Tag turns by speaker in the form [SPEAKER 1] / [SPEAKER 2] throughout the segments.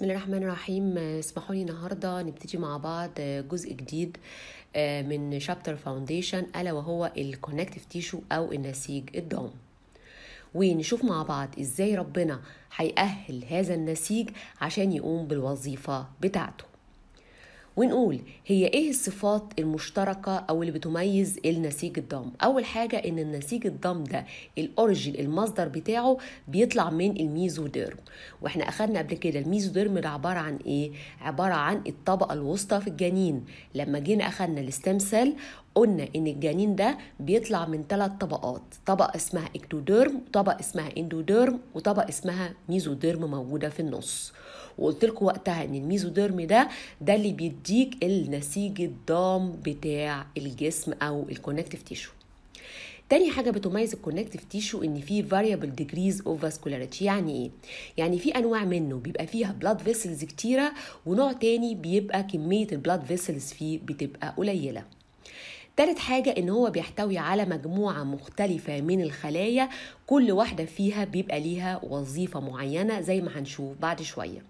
[SPEAKER 1] بسم الله الرحمن الرحيم اسمحوا لي النهارده نبتدي مع بعض جزء جديد آه، من شابتر فاونديشن الا وهو الكونكتيف تيشو او النسيج الضام ونشوف مع بعض ازاي ربنا هيأهل هذا النسيج عشان يقوم بالوظيفه بتاعته ونقول هي ايه الصفات المشتركه او اللي بتميز النسيج الضم اول حاجه ان النسيج الضم ده الاوريجين المصدر بتاعه بيطلع من الميزوديرم واحنا اخدنا قبل كده الميزوديرم ده عباره عن ايه عباره عن الطبقه الوسطى في الجنين لما جينا اخدنا الستيم قلنا ان الجنين ده بيطلع من ثلاث طبقات طبقه اسمها اكتوديرم وطبقه اسمها اندوديرم وطبقه اسمها ميزوديرم موجوده في النص وقلت لكم وقتها ان الميزوديرم ده ده اللي بيديك النسيج الضام بتاع الجسم او الكونكتيف تيشو تاني حاجة بتميز الكونكتيف تيشو ان فيه variable degrees of vascularity يعني ايه؟ يعني في انواع منه بيبقى فيها blood vessels كتيرة ونوع تاني بيبقى كمية البلاد فيسلز فيه بتبقى قليلة تالت حاجة إن هو بيحتوي على مجموعة مختلفة من الخلايا كل واحدة فيها بيبقى ليها وظيفة معينة زي ما هنشوف بعد شوية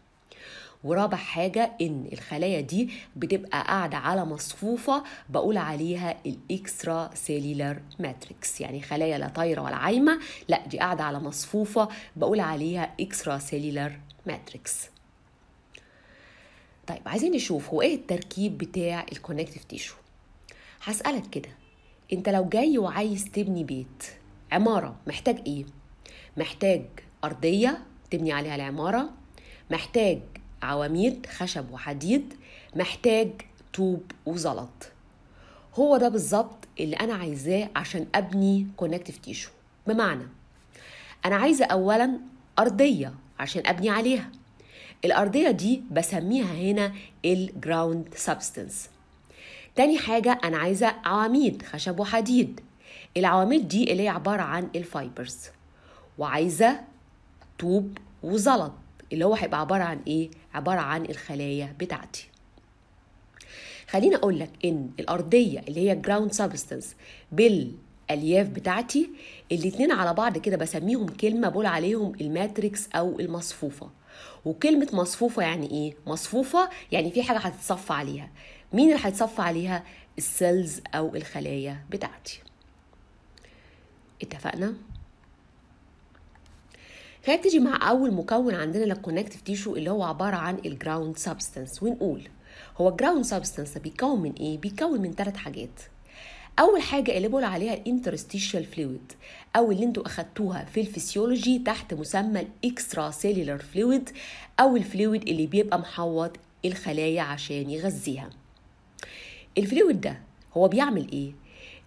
[SPEAKER 1] ورابع حاجة إن الخلايا دي بتبقى قاعدة على مصفوفة بقول عليها الإكسترا سيلولار ماتريكس يعني خلايا لا طايرة ولا عايمة لا دي قاعدة على مصفوفة بقول عليها إكسترا سيلولار ماتريكس طيب عايزين نشوف هو ايه التركيب بتاع الكونكتيف تيشو هسألك كده انت لو جاي وعايز تبني بيت عمارة محتاج ايه؟ محتاج أرضية تبني عليها العمارة محتاج عواميد خشب وحديد محتاج طوب وزلط هو ده بالظبط اللي أنا عايزاه عشان أبني كونكتيف تيشو بمعنى أنا عايزة أولا أرضية عشان أبني عليها الأرضية دي بسميها هنا الجراوند سبستنس تاني حاجة أنا عايزة عواميد خشب وحديد العواميد دي اللي هي عبارة عن الفايبرز وعايزة طوب وزلط اللي هو هيبقى عبارة عن إيه؟ عبارة عن الخلايا بتاعتي خليني أقول لك إن الأرضية اللي هي جراوند substance بالألياف بتاعتي الاتنين على بعض كده بسميهم كلمة بقول عليهم الماتريكس أو المصفوفة وكلمة مصفوفة يعني إيه؟ مصفوفة يعني في حاجة هتتصفى عليها مين اللي هيتصفى عليها السيلز او الخلايا بتاعتي اتفقنا نبتدي مع اول مكون عندنا للكونكتيف تيشو اللي هو عباره عن الجراوند سبستانس ونقول هو الجراوند سبستانس بيتكون من ايه بيتكون من ثلاث حاجات اول حاجه اللي بقول عليها الانترستيشال فلويد او اللي انتوا اخدتوها في الفسيولوجي تحت مسمى الاكسترا سيلولار فلويد او الفلويد اللي بيبقى محوط الخلايا عشان يغذيها الفلويد ده هو بيعمل ايه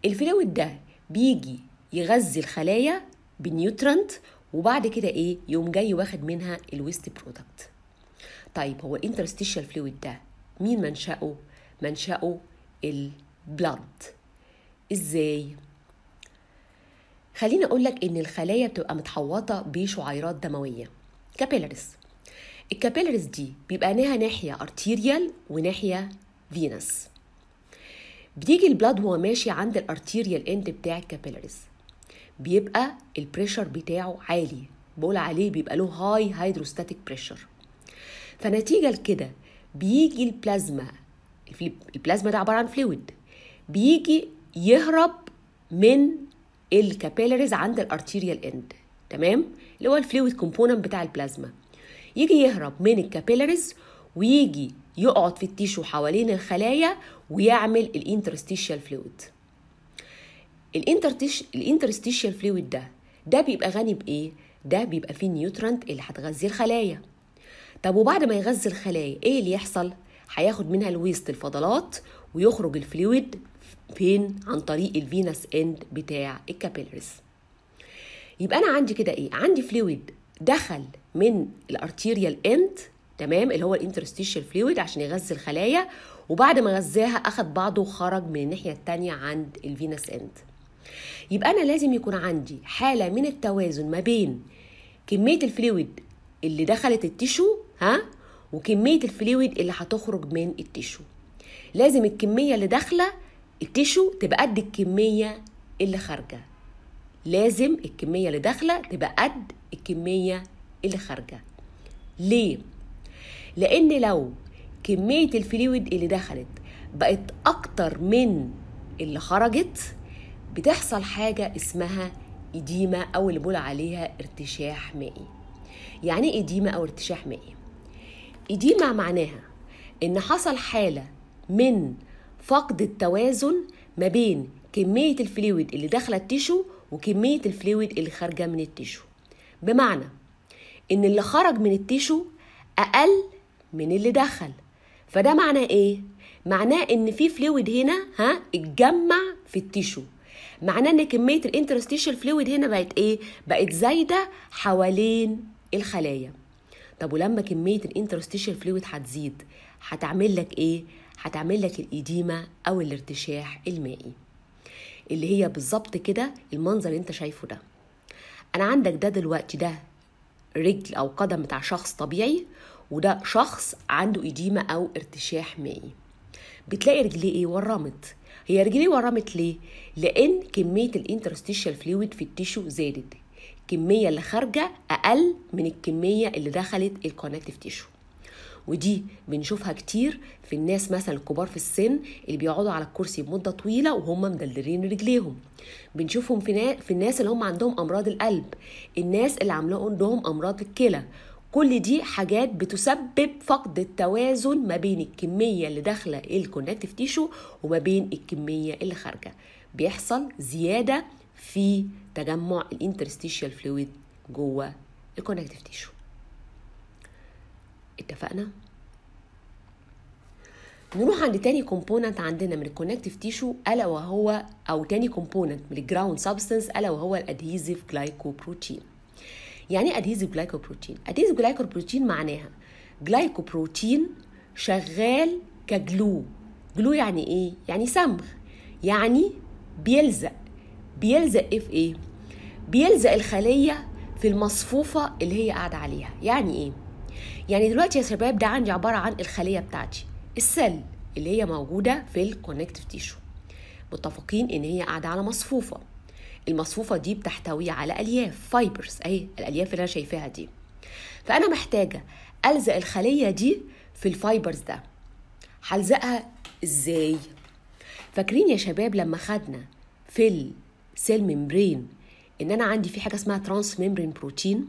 [SPEAKER 1] الفلويد ده بيجي يغذي الخلايا بنيوترنت وبعد كده ايه يقوم جاي واخد منها الويست برودكت طيب هو الانترستيشال فلويد ده مين منشأه منشأه البلد ازاي خليني اقول لك ان الخلايا بتبقى متحوطه بشعيرات دمويه كابيلاريز الكابيلاريز دي بيبقى لها ناحيه ارتيريال وناحيه فينس بيجي البلاد وهو ماشي عند الارتيريال اند بتاع الكابيلاريز بيبقى البريشر بتاعه عالي بقول عليه بيبقى له هاي هيدروستاتيك بريشر فنتيجه لكده بيجي البلازما البلازما ده عباره عن فلويد بيجي يهرب من الكابيلاريز عند الارتيريال اند تمام اللي هو الفلويد كومبوننت بتاع البلازما يجي يهرب من الكابيلاريز ويجي يقعد في التيشو حوالين الخلايا ويعمل الانترستيشيال فلويد الانترستيشيال فلويد ده ده بيبقى غني بايه ده بيبقى فيه النيوترنت اللي هتغذي الخلايا طب وبعد ما يغذي الخلايا ايه اللي يحصل هياخد منها الويست الفضلات ويخرج الفلويد فين عن طريق الفينس اند بتاع الكابيلرز يبقى انا عندي كده ايه عندي فلويد دخل من الارتيريال اند تمام اللي هو الانترستيشال فلويد عشان يغذي الخلايا وبعد ما غذاها اخد بعضه وخرج من الناحيه التانية عند الفينس اند يبقى انا لازم يكون عندي حاله من التوازن ما بين كميه الفلويد اللي دخلت التيشو ها وكميه الفلويد اللي هتخرج من التيشو لازم الكميه اللي داخله التيشو تبقى قد الكميه اللي خارجه لازم الكميه اللي داخله تبقى قد الكميه اللي خارجه ليه لان لو كميه الفلويد اللي دخلت بقت اكتر من اللي خرجت بتحصل حاجه اسمها إديمة أو اللي بقول عليها ارتشاح مائي يعني إيه إديمة أو ارتشاح مائي؟ إديمة معناها إن حصل حالة من فقد التوازن ما بين كمية الفلويد اللي داخلة التيشو وكمية الفلويد اللي خارجة من التيشو بمعنى إن اللي خرج من التيشو أقل من اللي دخل فده معناه ايه معناه ان في فلويد هنا ها اتجمع في التيشو معناه ان كميه الانترستيشال فلويد هنا بقت ايه بقت زايده حوالين الخلايا طب ولما كميه الانترستيشال فلويد هتزيد هتعمل لك ايه هتعمل لك الإديمة أو الارتشاح المائي اللي هي بالظبط كده المنظر اللي انت شايفه ده أنا عندك ده دلوقتي ده رجل أو قدم بتاع شخص طبيعي وده شخص عنده إديمة أو ارتشاح مائي بتلاقي رجليه إيه ورمت هي رجليه ورمت ليه؟ لأن كمية الانترستيشال فلويد في التيشو زادت الكمية اللي خارجة أقل من الكمية اللي دخلت الكونكتيف تيشو ودي بنشوفها كتير في الناس مثلا الكبار في السن اللي بيقعدوا على الكرسي مده طويله وهم مدلدرين رجليهم بنشوفهم في, في الناس اللي هم عندهم امراض القلب الناس اللي عندهم امراض الكلى كل دي حاجات بتسبب فقد التوازن ما بين الكميه اللي داخله الكونكتيف تيشو وما بين الكميه اللي خارجه بيحصل زياده في تجمع الانترستيشيال فلويد جوه الكونكتيف تيشو اتفقنا نروح عند تاني كومبوننت عندنا من الكونكتيف تيشو الا وهو او تاني كومبوننت من الجراوند سبستنس الا وهو الادهيزيف جلايكوبروتين يعني ايه ادهيزيف جلايكوبروتين ادهيزيف جلايكوبروتين معناها جلايكوبروتين شغال كجلو جلو يعني ايه يعني سمغ يعني بيلزق بيلزق ايه في ايه بيلزق الخليه في المصفوفه اللي هي قاعده عليها يعني ايه يعني دلوقتي يا شباب ده عندي عباره عن الخليه بتاعتي السل اللي هي موجوده في الكونكتيف تيشو متفقين ان هي قاعده على مصفوفه المصفوفة دي بتحتوي على ألياف فايبرز أهي الألياف اللي أنا شايفاها دي فأنا محتاجة ألزق الخلية دي في الفايبرز ده هلزقها إزاي؟ فاكرين يا شباب لما خدنا في السيل ميمبرين إن أنا عندي في حاجة اسمها ترانس ميمبرين بروتين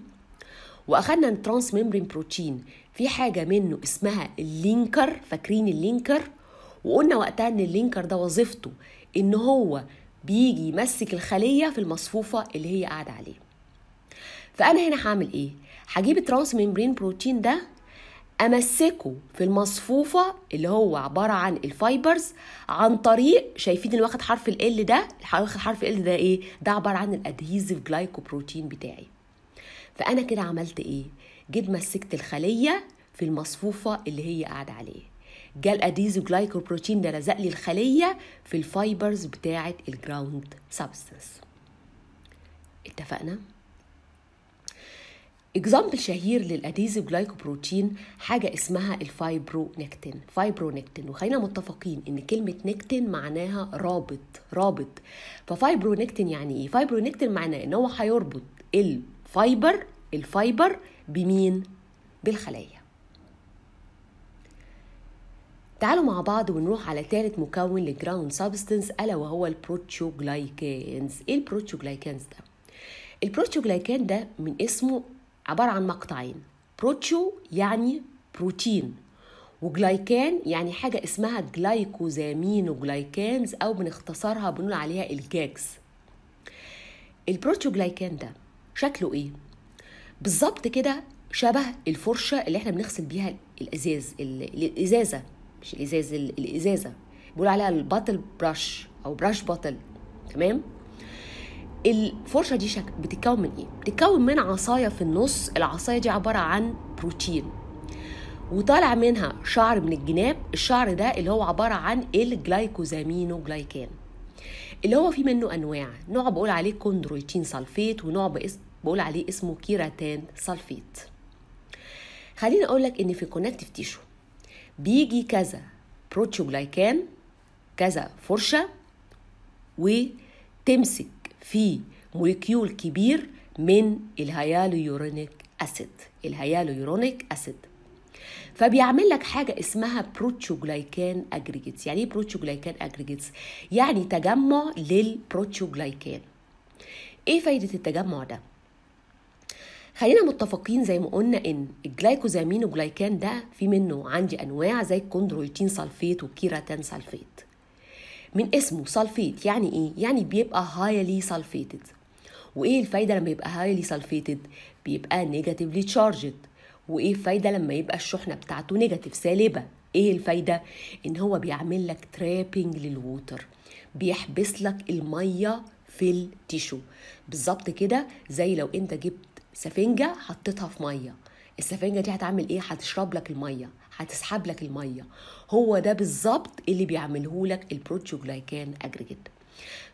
[SPEAKER 1] واخدنا الترانس ميمبرين بروتين في حاجه منه اسمها اللينكر فاكرين اللينكر وقلنا وقتها ان اللينكر ده وظيفته ان هو بيجي يمسك الخلية في المصفوفة اللي هي قاعدة عليه فأنا هنا هعمل إيه؟ هجيب الترانس ميمبرين بروتين ده امسكه في المصفوفه اللي هو عباره عن الفايبرز عن طريق شايفين اللي واخد حرف ال ده واخد حرف ال ده ايه ده عباره عن الادهيزيف جلايكوبروتين بتاعي فانا كده عملت ايه جيت مسكت الخليه في المصفوفه اللي هي قاعده عليه جه جلايكوبروتين ده لزق لي الخليه في الفايبرز بتاعه الجراوند سبستنس اتفقنا اكزامبل شهير جلايكوبروتين حاجه اسمها فايبرو نكتين وخلينا متفقين ان كلمه نكتين معناها رابط رابط نكتين يعني ايه نكتين معناه ان هو هيربط الفايبر الفايبر بمين بالخليه تعالوا مع بعض ونروح على ثالث مكون للجراوند سبستنس الا وهو البروتيوجلايكانز ايه البروتيوجلايكانز ده البروتيوجلايكان ده من اسمه عباره عن مقطعين بروتيو يعني بروتين وجلايكان يعني حاجة اسمها جلايكوزامين جلايكانز أو بنختصرها بنقول عليها الجاكس البروتوجلايكان ده شكله إيه؟ بالظبط كده شبه الفرشة اللي احنا بنغسل بيها الإزاز الإزازة مش الازاز الازازه بيقول عليها الباتل براش او براش باتل تمام الفرشه دي شك... بتتكون من ايه بتتكون من عصايه في النص العصايه دي عباره عن بروتين وطالع منها شعر من الجناب الشعر ده اللي هو عباره عن الجلايكوزامينو جلايكان اللي هو فيه منه انواع نوع بقول عليه كوندرويتين سلفيت ونوع باسم بقول عليه اسمه كيراتان سلفيت خليني اقول لك ان في كونكتيف تيشو بيجي كذا بروتيوجلايكان كذا فرشة وتمسك في موليكيول كبير من الهياليورونيك أسيد الهياليورونيك أسيد فبيعمل لك حاجة اسمها بروتيوجلايكان أجريجيتس يعني ايه بروتيوجلايكان أجريجيتس؟ يعني تجمع للبروتيوجلايكان ايه فايدة التجمع ده؟ خلينا متفقين زي ما قلنا ان الجلايكوزامين وجلايكان ده في منه عندي انواع زي الكوندرويتين سلفيت والكيراتين سلفيت من اسمه سلفيت يعني ايه يعني بيبقى هايلي سلفيتد وايه الفايده لما يبقى هايلي سلفيتد بيبقى نيجاتيفلي تشارجد وايه الفايده لما يبقى الشحنه بتاعته نيجاتيف سالبه ايه الفايده ان هو بيعمل لك ترابنج للووتر بيحبس لك الميه في التيشو بالظبط كده زي لو انت جبت سفنجه حطيتها في ميه السفنجه دي هتعمل ايه هتشرب لك الميه هتسحب لك الميه هو ده بالظبط اللي بيعمله لك البروتيوجلايكان اجريجيت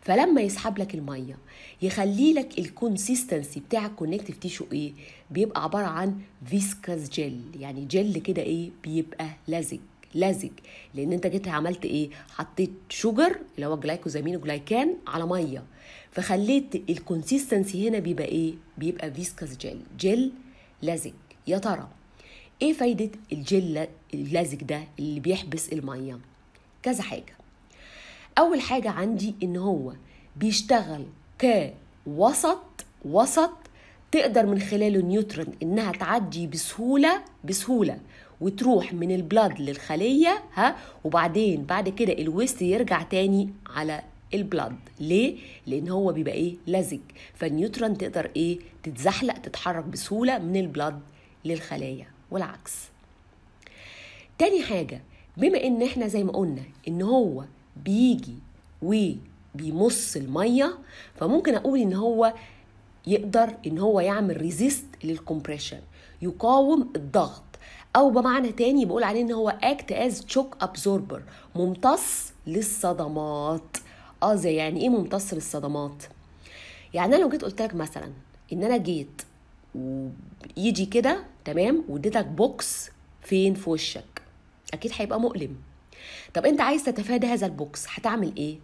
[SPEAKER 1] فلما يسحب لك الميه يخلي لك الكونسيستنسي بتاع الكونكتيف تيشو ايه بيبقى عباره عن فيسكاس جل يعني جل كده ايه بيبقى لزج لزج لان انت جيت عملت ايه حطيت شوجر اللي هو جلايكوزامين وجلايكان على ميه فخليت الكونسيستنسي هنا بيبقى ايه بيبقى فيسكس جيل جيل لزج يا ترى ايه فايده الجيل اللزج ده اللي بيحبس الميه كذا حاجه اول حاجه عندي ان هو بيشتغل كوسط وسط تقدر من خلاله نيوترن انها تعدي بسهوله بسهوله وتروح من البلاد للخليه ها وبعدين بعد كده الويست يرجع تاني على البلاد ليه لان هو بيبقى ايه لزج فالنيوترون تقدر ايه تتزحلق تتحرك بسهوله من البلاد للخلايا والعكس تاني حاجه بما ان احنا زي ما قلنا ان هو بيجي وبيمص الميه فممكن اقول ان هو يقدر ان هو يعمل ريزيست للكمبريشن يقاوم الضغط او بمعنى تاني بقول عليه ان هو اكت از تشوك ابزوربر ممتص للصدمات اه زي يعني ايه ممتص للصدمات يعني انا لو جيت قلت لك مثلا ان انا جيت ويجي كده تمام واديتك بوكس فين في وشك اكيد هيبقى مؤلم طب انت عايز تتفادى هذا البوكس هتعمل ايه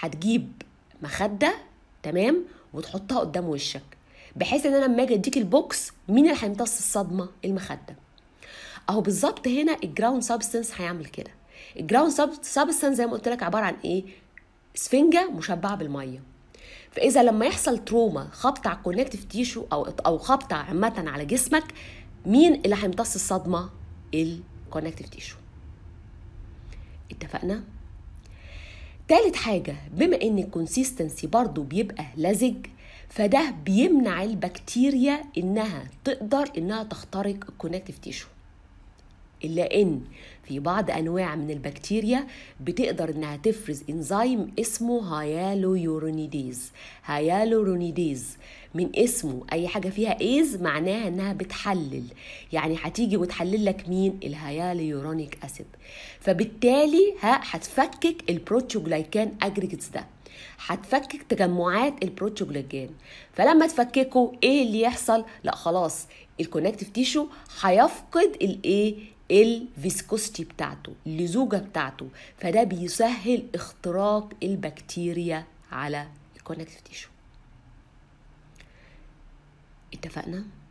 [SPEAKER 1] هتجيب مخده تمام وتحطها قدام وشك بحيث ان انا لما اجي اديك البوكس مين اللي هيمتص الصدمه المخده اهو بالظبط هنا الجراوند سبستنس هيعمل كده الجراوند سبستنس زي ما قلت لك عباره عن ايه سفنجه مشبعه بالميه فاذا لما يحصل تروما خبط على الكونكتيف تيشو او او خبطه عامه على جسمك مين اللي هيمتص الصدمه الكونكتيف تيشو اتفقنا تالت حاجة بما ان الكونسيستنسي برضو بيبقى لزج فده بيمنع البكتيريا انها تقدر انها تخترق الكونكتيف تيشو إلا إن في بعض أنواع من البكتيريا بتقدر إنها تفرز إنزيم اسمه هيالورونيديز هيالورونيديز من اسمه أي حاجة فيها إيز معناها إنها بتحلل يعني هتيجي وتحلل لك مين الهيالورونيك أسيد فبالتالي ها هتفكك البروتوجلايكان أجريجيتس ده هتفكك تجمعات البروتوجلايكان فلما تفككه ايه اللي يحصل لا خلاص الكونكتيف تيشو هيفقد الايه الفيسكوستي بتاعته اللزوجة بتاعته فده بيسهل اختراق البكتيريا على الكونكتيف تيشو اتفقنا؟